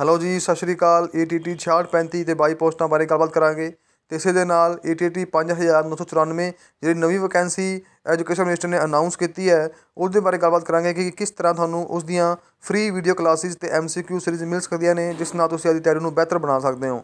hello ਜੀ ਸਤਿ ਸ਼੍ਰੀ ਅਕਾਲ ETT 6635 ਤੇ 22 ਪੋਸਟਾਂ ਬਾਰੇ ਗੱਲਬਾਤ ਕਰਾਂਗੇ ਤੇ ਇਸੇ ਦੇ ਨਾਲ ਏਟੀਟੀ 5994 ਜਿਹੜੀ ਨਵੀਂ ਵੈਕੈਂਸੀ ਐਜੂਕੇਸ਼ਨ ਮਿਨਿਸਟਰ ਨੇ ਅਨਾਉਂਸ ਕੀਤੀ ਹੈ ਉਸ ਦੇ ਬਾਰੇ ਗੱਲਬਾਤ ਕਰਾਂਗੇ ਕਿ ਕਿਸ ਤਰ੍ਹਾਂ ਤੁਹਾਨੂੰ ਉਸ ਦੀਆਂ ਫ੍ਰੀ ਵੀਡੀਓ ਕਲਾਸਿਸ ਤੇ ਐਮਸੀਕਿਊ ਸੀਰੀਜ਼ ਮਿਲ ਸਕਦੀਆਂ ਨੇ ਜਿਸ ਨਾਲ ਤੁਸੀਂ ਆਪਣੀ ਤਿਆਰੀ ਨੂੰ ਬਿਹਤਰ ਬਣਾ ਸਕਦੇ ਹੋ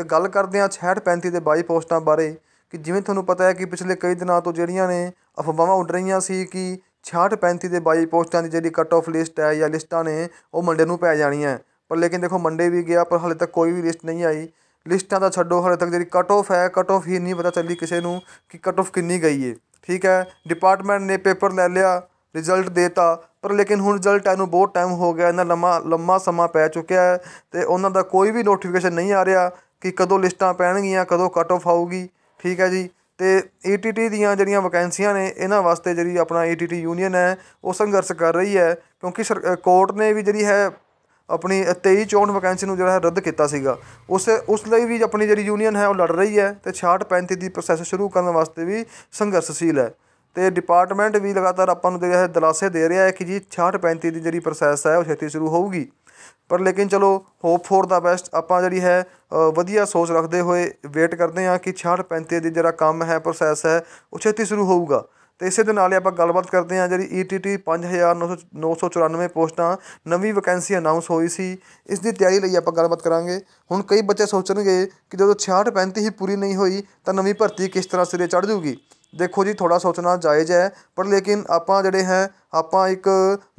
ਤੇ ਗੱਲ ਕਰਦੇ ਹਾਂ 6635 ਤੇ 22 ਪੋਸਟਾਂ ਬਾਰੇ ਕਿ ਜਿਵੇਂ ਤੁਹਾਨੂੰ ਪਤਾ ਹੈ ਕਿ ਪਿਛਲੇ ਕਈ ਦਿਨਾਂ ਤੋਂ ਜਿਹੜੀਆਂ ਨੇ ਅਫਵਾਹਾਂ ਉੱਡ ਰਹੀਆਂ ਸੀ ਕਿ 6635 ਤੇ ਦੇ 22 ਪੋਸਟਾਂ ਦੀ ਜਿਹੜੀ ਕੱਟ ਆਫ ਲਿਸਟ ਹੈ ਜਾਂ ਲਿਸਟਾਂ ਨੇ ਉਹ ਮੰਡੇ ਨੂੰ ਪੈ ਜਾਣੀਆਂ ਪਰ ਲੇਕਿਨ ਦੇਖੋ ਮੰਡੇ ਵੀ ਗਿਆ ਪਰ ਹਲੇ ਤੱਕ ਕੋਈ ਵੀ ਲਿਸਟ ਨਹੀਂ ਆਈ ਲਿਸਟਾਂ ਦਾ ਛੱਡੋ ਹਲੇ ਤੱਕ ਜਿਹੜੀ ਕਟ ਆਫ ਹੈ ਕਟ ਆਫ ਹੀ ਨਹੀਂ ਪਤਾ ਚੱਲੀ ਕਿਸੇ ਨੂੰ ਕਿ ਕਟ ਆਫ ਕਿੰਨੀ ਗਈ ਹੈ ਠੀਕ ਹੈ ਡਿਪਾਰਟਮੈਂਟ ਨੇ ਪੇਪਰ ਲੈ ਲਿਆ ਰਿਜ਼ਲਟ ਦੇਤਾ ਪਰ ਲੇਕਿਨ ਹੁਣ ਰਿਜ਼ਲਟ ਆਇਆ ਨੂੰ ਬਹੁਤ ਟਾਈਮ ਹੋ ਗਿਆ ਇਹਨਾਂ ਲੰਮਾ ਲੰਮਾ ਸਮਾਂ ਪੈ ਚੁੱਕਿਆ ਹੈ ਤੇ ਉਹਨਾਂ ਦਾ ਕੋਈ ਵੀ ਨੋਟੀਫਿਕੇਸ਼ਨ ਨਹੀਂ ਆ ਰਿਹਾ ਕਿ ਕਦੋਂ ਲਿਸਟਾਂ ਪੈਣਗੀਆਂ ਕਦੋਂ ਕਟ ਆਫ ਆਊਗੀ ਠੀਕ ਹੈ ਜੀ ਤੇ ਏਟੀਟੀ e ਦੀਆਂ ਜਿਹੜੀਆਂ ਵੈਕੈਂਸੀਆਂ ਨੇ ਇਹਨਾਂ ਵਾਸਤੇ ਜਿਹੜੀ ਆਪਣਾ ਏਟੀਟੀ e ਯੂਨੀਅਨ ਹੈ ਉਹ ਸੰਘਰਸ਼ ਕਰ ਰਹੀ ਹੈ ਕਿਉਂਕਿ ਕੋਰਟ ਨੇ ਵੀ ਜਿਹੜੀ ਹੈ ਆਪਣੀ 23 64 ਵੈਕੈਂਸੀ ਨੂੰ ਜਿਹੜਾ ਰੱਦ ਕੀਤਾ ਸੀਗਾ ਉਸ ਉਸ ਲਈ ਵੀ ਆਪਣੀ ਜਿਹੜੀ ਯੂਨੀਅਨ ਹੈ ਉਹ ਲੜ ਰਹੀ ਹੈ ਤੇ 66 35 ਦੀ ਪ੍ਰੋਸੈਸ ਸ਼ੁਰੂ ਕਰਨ ਵਾਸਤੇ ਵੀ ਸੰਘਰਸ਼ਸ਼ੀਲ ਹੈ ਤੇ ਡਿਪਾਰਟਮੈਂਟ ਵੀ ਲਗਾਤਾਰ ਆਪਾਂ ਨੂੰ ਜਿਹੜਾ ਹੈ ਦਲਾਸੇ ਦੇ ਰਿਹਾ ਹੈ ਕਿ ਜੀ 66 35 ਦੀ ਜਿਹੜੀ ਪ੍ਰੋਸੈਸ ਹੈ ਉਹ ਛੇਤੀ ਸ਼ੁਰੂ ਹੋਊਗੀ ਪਰ ਲੇਕਿਨ ਚਲੋ ਹੋਪ ਫੋਰ ਦਾ ਬੈਸਟ ਆਪਾਂ ਜਿਹੜੀ ਹੈ ਵਧੀਆ ਸੋਚ ਰੱਖਦੇ ਹੋਏ ਵੇਟ ਕਰਦੇ ਹਾਂ ਕਿ 66 35 ਦੀ ਜਿਹੜਾ ਕੰਮ ਹੈ ਪ੍ਰੋਸੈਸ ਹੈ ਉਹ ਛੇਤੀ ਸ਼ੁਰੂ ਹੋਊਗਾ ਤੇ ਇਸੇ ਦੇ ਨਾਲ ਹੀ ਆਪਾਂ ਗੱਲਬਾਤ ਕਰਦੇ ਹਾਂ ਜਿਹੜੀ ETT 5994 ਪੋਸਟਾਂ ਨਵੀਂ ਵੈਕੈਂਸੀ ਅਨਾਉਂਸ ਹੋਈ ਸੀ ਇਸ ਦੀ ਤਿਆਰੀ ਲਈ ਆਪਾਂ ਗੱਲਬਾਤ ਕਰਾਂਗੇ ਹੁਣ ਕਈ ਬੱਚੇ ਸੋਚਣਗੇ ਕਿ ਜਦੋਂ 66 35 ਹੀ ਪੂਰੀ ਨਹੀਂ ਹੋਈ ਤਾਂ ਨਵੀਂ ਭਰਤੀ ਕਿਸ ਤਰ੍ਹਾਂ ਸਿਰੇ ਚੜ ਜੂਗੀ ਦੇਖੋ ਜੀ ਥੋੜਾ ਸੋਚਣਾ ਜਾਇਜ਼ ਹੈ ਪਰ ਲੇਕਿਨ ਆਪਾਂ ਜਿਹੜੇ ਹੈ ਆਪਾਂ ਇੱਕ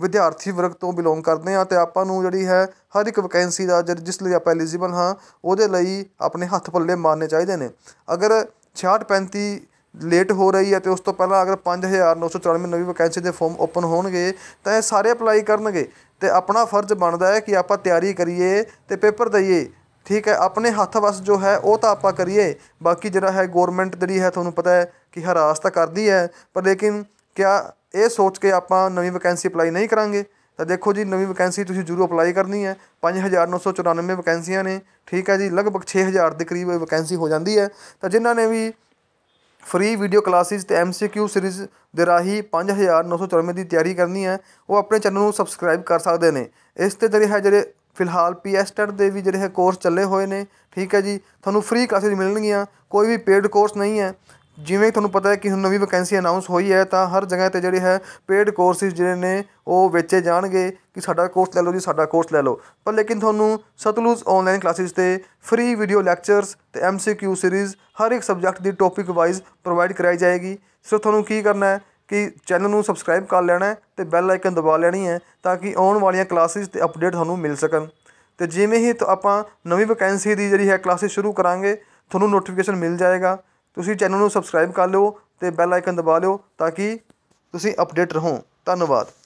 ਵਿਦਿਆਰਥੀ ਵਰਗ ਤੋਂ ਬਿਲੋਂਗ ਕਰਦੇ ਹਾਂ ਤੇ ਆਪਾਂ ਨੂੰ ਜਿਹੜੀ ਹੈ ਹਰ ਇੱਕ ਵੈਕੈਂਸੀ ਦਾ ਜਿਸ ਲਈ ਆਪਾਂ ਐਲੀਜੀਬਲ ਹਾਂ ਉਹਦੇ ਲਈ ਆਪਣੇ ਹੱਥ ਪੱਲੇ ਮਾਰਨੇ ਚਾਹੀਦੇ ਨੇ ਅਗਰ 66 35 ਲੇਟ ਹੋ ਰਹੀ ਹੈ ਤੇ ਉਸ ਤੋਂ ਪਹਿਲਾਂ ਅਗਰ 5994 ਨਵੀਂ ਵੈਕੈਂਸੀ ਦੇ ਫਾਰਮ ਓਪਨ ਹੋਣਗੇ ਤਾਂ ਇਹ ਸਾਰੇ ਅਪਲਾਈ ਕਰਨਗੇ ਤੇ ਆਪਣਾ ਫਰਜ਼ ਬਣਦਾ ਹੈ ਕਿ ਆਪਾਂ ਤਿਆਰੀ ਕਰੀਏ ਤੇ ਪੇਪਰ ਦਈਏ ਠੀਕ ਹੈ ਆਪਣੇ ਹੱਥ ਵਸ ਜੋ ਹੈ ਉਹ ਤਾਂ ਆਪਾਂ ਕਰੀਏ ਬਾਕੀ ਜਿਹੜਾ ਹੈ ਗਵਰਨਮੈਂਟ ਜਿਹੜੀ ਹੈ ਤੁਹਾਨੂੰ ਪਤਾ ਹੈ ਕਿ ਹਰਾਸ ਤਾਂ ਕਰਦੀ ਹੈ ਪਰ ਲੇਕਿਨ ਕਿਆ ਇਹ ਸੋਚ ਕੇ ਆਪਾਂ ਨਵੀਂ ਵੈਕੈਂਸੀ ਅਪਲਾਈ ਨਹੀਂ ਕਰਾਂਗੇ ਤਾਂ ਦੇਖੋ ਜੀ ਨਵੀਂ ਵੈਕੈਂਸੀ ਤੁਸੀਂ ਜ਼ਰੂਰ ਅਪਲਾਈ ਕਰਨੀ ਹੈ 5994 ਵੈਕੈਂਸੀਆਂ ਨੇ ਠੀਕ ਹੈ ਜੀ ਲਗਭਗ 6000 ਦੇ ਕਰੀਬ ਵੈਕੈਂਸੀ ਹੋ ਜਾਂਦੀ ਹੈ ਤਾਂ ਜਿਨ੍ਹਾਂ ਨੇ ਵੀ ਫ੍ਰੀ ਵੀਡੀਓ ਕਲਾਸਿਸ ਤੇ ਐਮਸੀਕਿਊ ਸੀਰੀਜ਼ ਦੇ ਰਾਹੀਂ 5994 ਦੀ ਤਿਆਰੀ ਕਰਨੀ ਹੈ ਉਹ ਆਪਣੇ ਚੈਨਲ ਨੂੰ ਸਬਸਕ੍ਰਾਈਬ ਕਰ ਸਕਦੇ ਨੇ ਇਸ ਤੇ ਜਿਹੜੇ ਹੈ ਜਿਹੜੇ ਫਿਲਹਾਲ ਪੀਐਸਟਰ ਦੇ ਵੀ ਜਿਹੜੇ ਹੈ ਕੋਰਸ ਚੱਲੇ ਹੋਏ ਨੇ ਠੀਕ ਹੈ ਜੀ ਤੁਹਾਨੂੰ ਫ੍ਰੀ ਕਲਾਸਿਸ ਮਿਲਣਗੀਆਂ ਕੋਈ ਵੀ ਪੇਡ ਕੋਰਸ ਨਹੀਂ ਹੈ ਜਿਵੇਂ ਤੁਹਾਨੂੰ ਪਤਾ ਹੈ ਕਿ ਹੁਣ ਨਵੀਂ ਵੈਕੈਂਸੀ ਅਨਾਉਂਸ ਹੋਈ ਹੈ ਤਾਂ ਹਰ ਜਗ੍ਹਾ ਤੇ ਜਿਹੜੇ ਹੈ ਪੇਡ ਕੋਰਸਿਸ ਜਿਹੜੇ ਨੇ ਉਹ ਵੇਚੇ ਜਾਣਗੇ ਕਿ ਸਾਡਾ ਕੋਰਸ ਲੈ ਲਓ ਜੀ ਸਾਡਾ ਕੋਰਸ ਲੈ ਲਓ ਪਰ ਲੇਕਿਨ ਤੁਹਾਨੂੰ ਸਤਲੂਜ ਆਨਲਾਈਨ ਕਲਾਸਿਸ ਤੇ ਫ੍ਰੀ ਵੀਡੀਓ ਲੈਕਚਰਸ ਤੇ ਐਮਸੀਕਿਊ ਸੀਰੀਜ਼ ਹਰ ਇੱਕ ਸਬਜੈਕਟ ਦੀ ਟੌਪਿਕ ਵਾਈਜ਼ ਪ੍ਰੋਵਾਈਡ ਕਰਾਈ ਜਾਏਗੀ ਸੋ ਤੁਹਾਨੂੰ ਕੀ ਕਰਨਾ ਹੈ ਕਿ ਚੈਨਲ ਨੂੰ ਸਬਸਕ੍ਰਾਈਬ ਕਰ ਲੈਣਾ ਹੈ ਤੇ ਬੈਲ ਆਈਕਨ ਦਬਾ ਲੈਣੀ ਹੈ ਤਾਂ ਕਿ ਆਉਣ ਵਾਲੀਆਂ ਕਲਾਸਿਸ ਤੇ ਅਪਡੇਟ ਤੁਹਾਨੂੰ ਮਿਲ ਸਕਣ ਤੇ ਜਿਵੇਂ ਹੀ ਆਪਾਂ ਨਵੀਂ ਵੈਕੈਂਸੀ ਦੀ ਜਿਹੜੀ ਹੈ ਕਲਾਸਿਸ ਸ਼ੁਰੂ ਕਰਾਂਗੇ ਤੁਹਾਨੂੰ ਨੋਟੀਫਿਕੇਸ਼ਨ ਮਿਲ ਜਾਏਗਾ ਤੁਸੀਂ ਚੈਨਲ ਨੂੰ ਸਬਸਕ੍ਰਾਈਬ ਕਰ ਲਿਓ ਤੇ ਬੈਲ ਆਈਕਨ ਦਬਾ ਲਿਓ ਤਾਂ ਕਿ ਤੁਸੀਂ ਅਪਡੇਟ ਰਹੋ ਧੰਨਵਾਦ